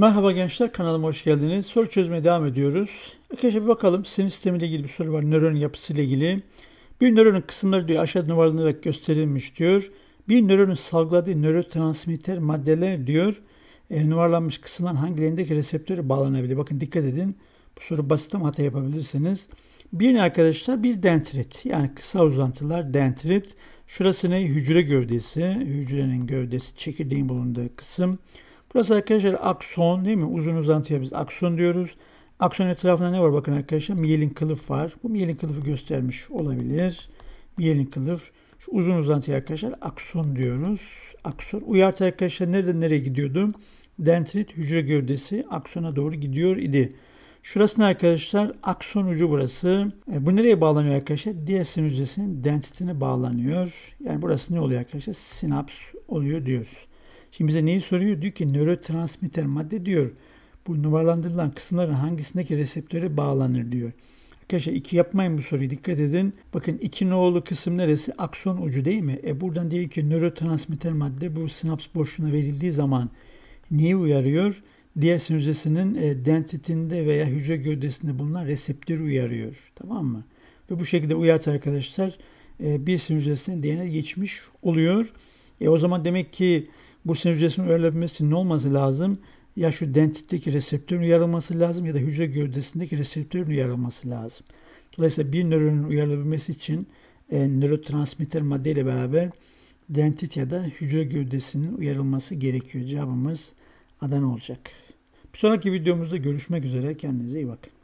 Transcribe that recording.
Merhaba gençler kanalıma hoş geldiniz. Soru çözmeye devam ediyoruz. Arkadaşlar bir bakalım sinir sistemi ile ilgili bir soru var. Nöron yapısı ile ilgili. Bir nöronun kısımları diyor aşağı numaralanarak gösterilmiş diyor. Bir nöronun salgıladığı nörotransmitter maddeler diyor. E, numaralanmış kısımdan hangilerindeki reseptöre bağlanabilir? Bakın dikkat edin. Bu soru basit ama hata yapabilirsiniz. Bir arkadaşlar bir dendrit yani kısa uzantılar dendrit. Şurası ne? Hücre gövdesi. Hücrenin gövdesi çekirdeğin bulunduğu kısım. Burası arkadaşlar akson değil mi? Uzun uzantıya biz akson diyoruz. Akson etrafında ne var bakın arkadaşlar? Miyelin kılıf var. Bu miyelin kılıfı göstermiş olabilir. Miyelin kılıf. Şu uzun uzantıya arkadaşlar akson diyoruz. Akson. Uyartı arkadaşlar nereden nereye gidiyordu? Dendrit hücre gövdesi aksona doğru gidiyor idi. Şurasını arkadaşlar akson ucu burası. E, bu nereye bağlanıyor arkadaşlar? Diğer sinüs hücresinin dendritine bağlanıyor. Yani burası ne oluyor arkadaşlar? Sinaps oluyor diyoruz. Şimdi bize neyi soruyor? Diyor ki nörotransmitter madde diyor. Bu numaralandırılan kısımların hangisindeki reseptöre bağlanır diyor. Arkadaşlar iki yapmayın bu soruyu dikkat edin. Bakın iki nolu kısım neresi? Akson ucu değil mi? E buradan diyor ki nörotransmitter madde bu sinaps boşluğuna verildiği zaman neyi uyarıyor? Diğer sinir hücresinin e, dentitinde veya hücre gövdesinde bulunan reseptörü uyarıyor. Tamam mı? Ve bu şekilde uyart arkadaşlar e, bir sinir hücresinden diğerine geçmiş oluyor. E, o zaman demek ki bu sinir hücresinin önlenebilmesi için ne olması lazım? Ya şu dentitteki reseptörün uyarılması lazım ya da hücre gövdesindeki reseptörün uyarılması lazım. Dolayısıyla bir nöronun uyarılabilmesi için e, nörotransmitter maddeyle beraber dentit ya da hücre gövdesinin uyarılması gerekiyor. Cevabımız Adana olacak. Bir sonraki videomuzda görüşmek üzere. Kendinize iyi bakın.